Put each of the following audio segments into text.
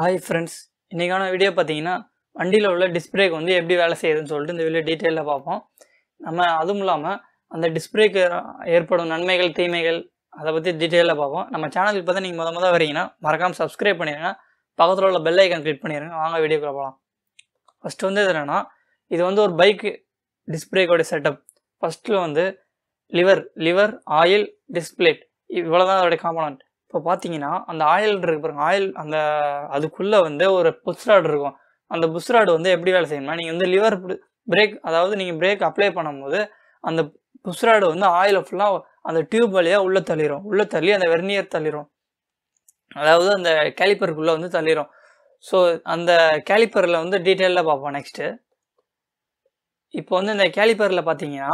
hi friends இன்றைக்கான video பார்த்தீங்கன்னா வண்டியில் உள்ள டிஸ்பிரேக் வந்து எப்படி வேலை செய்யுதுன்னு சொல்லிட்டு இந்த வீடியோ டீட்டெயிலில் பார்ப்போம் நம்ம அதுவும் இல்லாமல் அந்த டிஸ்பிரேக்கு ஏற்படும் நன்மைகள் தீமைகள் அதை பற்றி டீட்டெயிலில் பார்ப்போம் நம்ம சேனலுக்கு பார்த்தா நீங்கள் முத முதல் வரீங்கன்னா மறக்காமல் சப்ஸ்கிரைப் பண்ணிடுங்க பக்கத்தில் உள்ள பெல் ஐக்கன் கிளிக் பண்ணிடுங்க வாங்க வீடியோக்குள்ள போகலாம் ஃபஸ்ட்டு வந்து இது என்னென்னா இது வந்து ஒரு பைக்கு டிஸ்பிரேக்கோடைய செட்டப் ஃபஸ்ட்டில் வந்து லிவர் லிவர் ஆயில் டிஸ்பிளேட் இவ்வளோ தான் அதோடைய காம்பனண்ட் இப்போ பார்த்தீங்கன்னா அந்த ஆயில் இருக்கு பாருங்க ஆயில் அந்த அதுக்குள்ளே வந்து ஒரு புஸ்ராடு இருக்கும் அந்த புஸ்ராடு வந்து எப்படி வேலை செய்யணும்னா நீங்கள் வந்து லிவர் பிரேக் அதாவது நீங்கள் பிரேக் அப்ளை பண்ணும்போது அந்த புஸ்ராடு வந்து ஆயிலை ஃபுல்லாக அந்த டியூப் வழியாக உள்ளே தள்ளிடும் உள்ளே தள்ளி அந்த வெர்னியர் தள்ளிடும் அதாவது அந்த கேலிப்பருக்குள்ளே வந்து தள்ளிடும் ஸோ அந்த கேலிப்பரில் வந்து டீட்டெயிலில் பார்ப்போம் நெக்ஸ்ட்டு இப்போ வந்து இந்த கேலிப்பரில் பார்த்தீங்கன்னா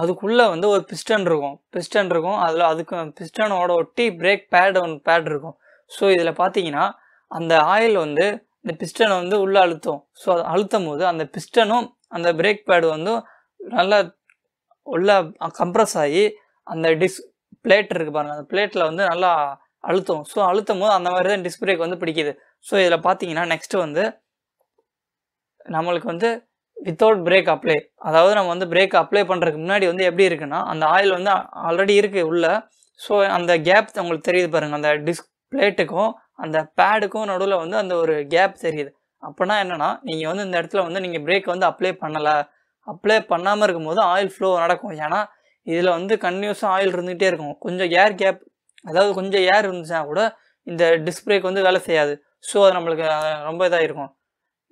அதுக்குள்ளே வந்து ஒரு பிஸ்டன் இருக்கும் பிஸ்டன் இருக்கும் அதில் அதுக்கு பிஸ்டனோட ஒட்டி பிரேக் பேட் ஒன் பேட் இருக்கும் ஸோ இதில் பார்த்தீங்கன்னா அந்த ஆயில் வந்து இந்த பிஸ்டனை வந்து உள்ளே அழுத்தும் ஸோ அதை அழுத்தும் போது அந்த பிஸ்டனும் அந்த பிரேக் பேடு வந்து நல்லா உள்ள கம்ப்ரஸ் ஆகி அந்த டிஸ் பிளேட் இருக்குது பாருங்கள் அந்த பிளேட்டில் வந்து நல்லா அழுத்தும் ஸோ அழுத்தும் போது அந்த மாதிரி தான் டிஸ்க் பிரேக் வந்து பிடிக்குது ஸோ இதில் பார்த்தீங்கன்னா நெக்ஸ்ட்டு வந்து நம்மளுக்கு வந்து வித்தவுட் பிரேக் அப்ளை அதாவது நம்ம வந்து பிரேக் அப்ளை பண்ணுறதுக்கு முன்னாடி வந்து எப்படி இருக்குன்னா அந்த ஆயில் வந்து ஆல்ரெடி இருக்குது உள்ளே ஸோ அந்த கேப் உங்களுக்கு தெரியுது பாருங்கள் அந்த டிஸ்க் பிளேட்டுக்கும் அந்த பேடுக்கும் நடுவில் வந்து அந்த ஒரு கேப் தெரியுது அப்போனா என்னென்னா நீங்கள் வந்து இந்த இடத்துல வந்து நீங்கள் பிரேக் வந்து அப்ளை பண்ணலை அப்ளை பண்ணாமல் இருக்கும்போது ஆயில் ஃப்ளோ நடக்கும் ஏன்னா இதில் வந்து கன்டினியூஸாக ஆயில் இருந்துகிட்டே இருக்கும் கொஞ்சம் ஏர் கேப் அதாவது கொஞ்சம் ஏர் இருந்துச்சுன்னா கூட இந்த டிஸ்க் பிரேக் வந்து வேலை செய்யாது ஸோ அது நம்மளுக்கு ரொம்ப இதாக இருக்கும்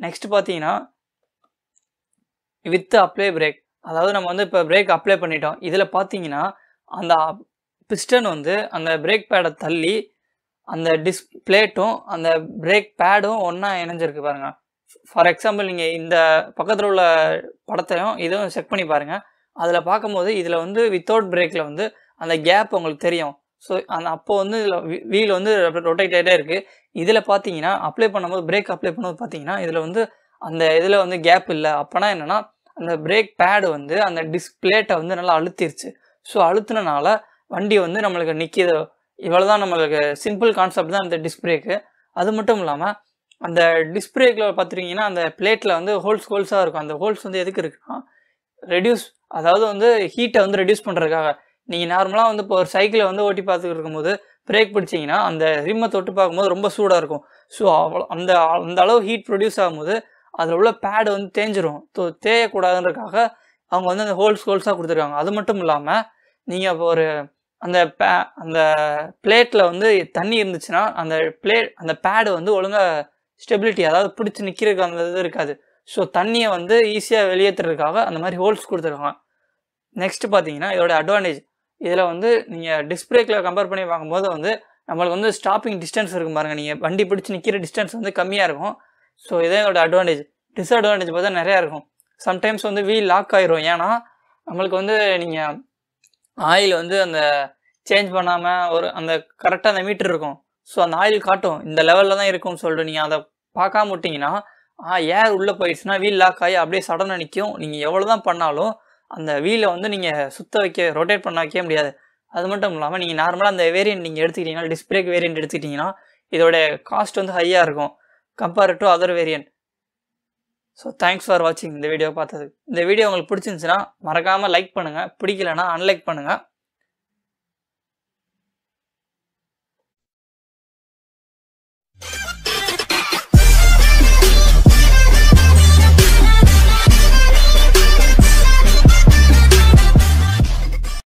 நெக்ஸ்ட் பார்த்தீங்கன்னா வித் அப்ளை பிரேக் அதாவது நம்ம வந்து இப்போ பிரேக் அப்ளை பண்ணிட்டோம் இதில் பார்த்தீங்கன்னா அந்த பிஸ்டன் வந்து அந்த பிரேக் பேடை தள்ளி அந்த டிஸ் பிளேட்டும் அந்த பிரேக் பேடும் ஒன்றா இணைஞ்சிருக்கு பாருங்க ஃபார் எக்ஸாம்பிள் நீங்கள் இந்த பக்கத்தில் உள்ள படத்தையும் இதுவும் செக் பண்ணி பாருங்கள் அதில் பார்க்கும்போது இதில் வந்து வித்தவுட் பிரேக்கில் வந்து அந்த கேப் உங்களுக்கு தெரியும் ஸோ அந்த அப்போது வந்து இதில் வீல் வந்து ரொட்டேட் ஆகிட்டே இருக்குது இதில் பார்த்தீங்கன்னா அப்ளை பண்ணும்போது பிரேக் அப்ளை பண்ணும்போது பார்த்தீங்கன்னா இதில் வந்து அந்த இதில் வந்து கேப் இல்லை அப்போனா என்னென்னா அந்த பிரேக் பேடு வந்து அந்த டிஸ்பிளேட்டை வந்து நல்லா அழுத்திருச்சு ஸோ அழுத்தினால வண்டி வந்து நம்மளுக்கு நிற்கிது இவ்வளோ தான் நம்மளுக்கு சிம்பிள் கான்செப்ட் தான் இந்த டிஸ்பிரேக்கு அது மட்டும் இல்லாமல் அந்த டிஸ்பிரேக்கில் பார்த்துருக்கீங்கன்னா அந்த பிளேட்டில் வந்து ஹோல்ஸ் ஹோல்ஸாக இருக்கும் அந்த ஹோல்ஸ் வந்து எதுக்கு இருக்குன்னா ரெடியூஸ் அதாவது வந்து ஹீட்டை வந்து ரெடியூஸ் பண்ணுறதுக்காக நீங்கள் நார்மலாக வந்து இப்போ ஒரு சைக்கிளை வந்து ஓட்டி பார்த்துட்டு இருக்கும்போது பிரேக் பிடிச்சிங்கன்னா அந்த ரிம்மை தொட்டு பார்க்கும்போது ரொம்ப சூடாக இருக்கும் ஸோ அவ்வளோ அந்த அந்த அளவு ஹீட் ப்ரொடியூஸ் ஆகும்போது அதில் உள்ள பேடு வந்து தேஞ்சிரும் ஸோ தேயக்கூடாதுன்றக்காக அவங்க வந்து அந்த ஹோல்ஸ் ஹோல்ஸாக கொடுத்துருக்காங்க அது மட்டும் இல்லாமல் நீங்கள் இப்போ ஒரு அந்த பே அந்த பிளேட்டில் வந்து தண்ணி இருந்துச்சுன்னா அந்த பிளேட் அந்த பேடு வந்து ஒழுங்காக ஸ்டெபிலிட்டி அதாவது பிடிச்சி நிற்கிறதுக்கு அந்த இது இருக்காது ஸோ தண்ணியை வந்து ஈஸியாக வெளியேற்றுறதுக்காக அந்த மாதிரி ஹோல்ஸ் கொடுத்துருக்காங்க நெக்ஸ்ட் பார்த்தீங்கன்னா இதோட அட்வான்டேஜ் இதில் வந்து நீங்கள் டிஸ்பிரேக்கில் கம்பேர் பண்ணி பார்க்கும்போது வந்து நம்மளுக்கு வந்து ஸ்டாப்பிங் டிஸ்டன்ஸ் இருக்கும் பாருங்கள் நீங்கள் வண்டி பிடிச்சி நிற்கிற டிஸ்டன்ஸ் வந்து கம்மியாக இருக்கும் ஸோ இதே என்னோட அட்வான்டேஜ் டிஸ்அட்வான்டேஜ் பார்த்தா நிறையா இருக்கும் சம்டைம்ஸ் வந்து வீல் லாக் ஆகிரும் ஏன்னா நம்மளுக்கு வந்து நீங்கள் ஆயில் வந்து அந்த சேஞ்ச் பண்ணாமல் ஒரு அந்த கரெக்டாக அந்த மீட்டர் இருக்கும் ஸோ அந்த ஆயில் காட்டும் இந்த லெவலில் தான் இருக்கும்னு சொல்லிட்டு நீங்கள் அதை பார்க்காம விட்டிங்கன்னா ஏர் உள்ளே போயிடுச்சுன்னா வீல் லாக் ஆகி அப்படியே சடனாக நிற்கும் நீங்கள் எவ்வளோ தான் பண்ணாலும் அந்த வீலை வந்து நீங்கள் சுத்த வைக்க ரொட்டேட் பண்ண வைக்க முடியாது அது மட்டும் இல்லாமல் நீங்கள் நார்மலாக அந்த வேரியன்ட் நீங்கள் எடுத்துக்கிட்டீங்கன்னா டிஸ்பிரேக் வேரியன்ட் எடுத்துக்கிட்டிங்கன்னா இதோடைய காஸ்ட் வந்து ஹையாக இருக்கும் compared to other variant so thanks for வாட்சிங் இந்த வீடியோ பார்த்தது இந்த வீடியோ உங்களுக்கு பிடிச்சிருந்துச்சுன்னா மறக்காமல் லைக் பண்ணுங்கள் பிடிக்கலன்னா அன்லைக் பண்ணுங்கள்